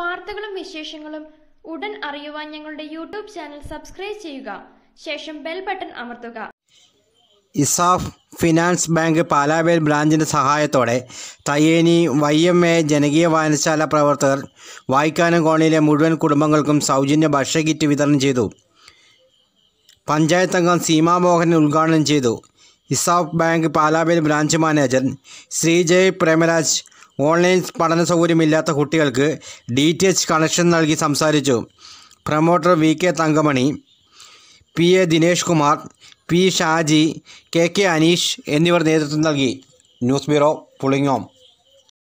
വാർത്തകളും വിശേഷങ്ങളും ഉടൻ അറിയുവാൻ ഞങ്ങളുടെ യൂട്യൂബ് ചാനൽ സബ്സ്ക്രൈബ് ചെയ്യുക ശേഷം ബെൽ ബട്ടൺ അമർത്തുക ഇസാഫ് ഫിനാൻസ് ബാങ്ക് പാലാവേൽ ബ്രാഞ്ചിൻ്റെ സഹായത്തോടെ തയ്യേനി വൈ എം എ ജനകീയ വായനശാല പ്രവർത്തകർ വായിക്കാനം കോണിയിലെ മുഴുവൻ കുടുംബങ്ങൾക്കും സൗജന്യ ഭക്ഷ്യ കിറ്റ് വിതരണം ചെയ്തു പഞ്ചായത്ത് അംഗം സീമാ മോഹൻ ഉദ്ഘാടനം ചെയ്തു ESAF bank Palavel branch manager Sreejay Premaraj online പഠന സൗകര്യമില്ലാത്ത കുട്ടികൾക്ക് ഡി ടി എച്ച് കണക്ഷൻ നൽകി സംസാരിച്ചു promoter V K Thankamani P A Dinesh Kumar P Shaji K K Aneesh എന്നിവർ നേതൃത്വം നൽകി ന്യൂസ് ബ്യൂറോ പുളിങ്ങോം